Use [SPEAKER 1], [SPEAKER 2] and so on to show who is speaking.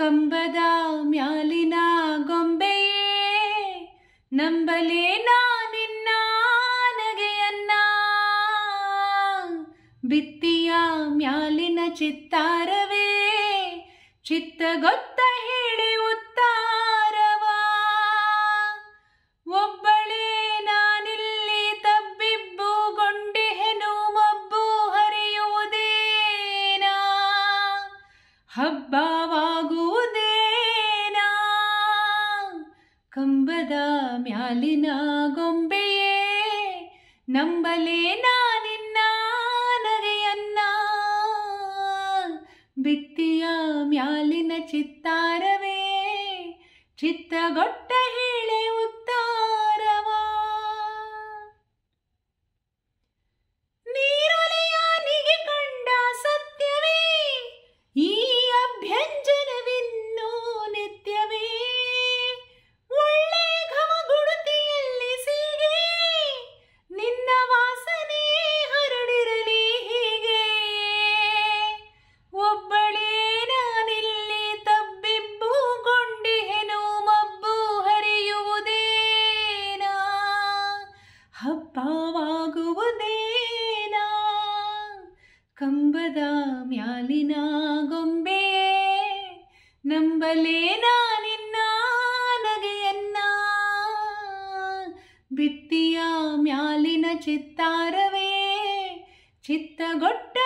[SPEAKER 1] ಕಂಬದ ಮ್ಯಾಲಿನ ಗೊಂಬೆಯೇ ನಂಬಲೇ ನಾನಿನ್ನ ನಗೆಯನ್ನ ಬಿತ್ತಿಯ ಮ್ಯಾಲಿನ ಚಿತ್ತಾರವೇ ಚಿತ್ತ ಗೊತ್ತ ಹೇಳಿ ಉತ್ತಾರವ ಒಬ್ಬಳೇ ನಾನಿಲ್ಲಿ ತಬ್ಬಿಬ್ಬು ಗೊಂಡಿಹೆನು ಮಬ್ಬು ಹರಿಯುವುದೇನ ಹಬ್ಬವಾ ಮ್ಯಾಲಿನ ಗೊಂಬೆಯೇ ನಂಬಲೇ ನಾನಿನ್ನ ನಗೆಯನ್ನ ಬಿತ್ತಿಯ ಮ್ಯಾಲಿನ ಚಿತ್ತಾರವೇ ಚಿತ್ತಗೊಟ್ಟ ನೋವಾಗುವುದೇನ ಕಂಬದ ಮ್ಯಾಲಿನ ಗೊಂಬೆ ನಂಬಲೇನ ನಿನ್ನ ನಗೆಯನ್ನ ಬಿತ್ತಿಯ ಮ್ಯಾಲಿನ ಚಿತ್ತಾರವೇ ಚಿತ್ತಗೊಟ್ಟ